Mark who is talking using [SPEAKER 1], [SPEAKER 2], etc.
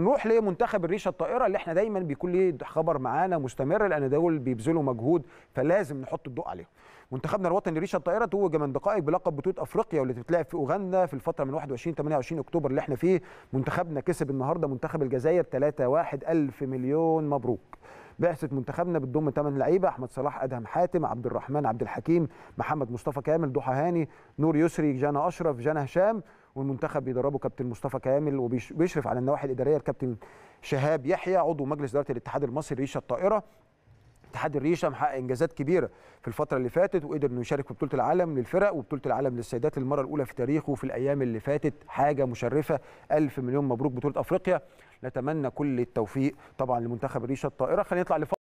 [SPEAKER 1] نروح لمنتخب الريشه الطائره اللي احنا دايما بيكون ليه خبر معانا مستمر لان دول بيبذلوا مجهود فلازم نحط الضوء عليهم. منتخبنا الوطني الريشه الطائره توج من دقائق بلقب بطوله افريقيا واللي بتتلعب في اوغندا في الفتره من 21 28 اكتوبر اللي احنا فيه، منتخبنا كسب النهارده منتخب الجزائر 3-1 الف مليون مبروك. بعثه منتخبنا بتضم 8 لعيبه احمد صلاح ادهم حاتم عبد الرحمن عبد الحكيم محمد مصطفى كامل ضحى هاني نور يسري جانا اشرف جانا هشام والمنتخب بيدربه كابتن مصطفى كامل وبيشرف على النواحي الاداريه الكابتن شهاب يحيى عضو مجلس اداره الاتحاد المصري ريشه الطائره اتحاد الريشه محقق انجازات كبيره في الفتره اللي فاتت وقدر انه يشارك في بطوله العالم للفرق وبطوله العالم للسيدات للمره الاولى في تاريخه في الايام اللي فاتت حاجه مشرفه الف مليون مبروك بطوله افريقيا نتمنى كل التوفيق طبعا لمنتخب الريشه الطائره خلينا نطلع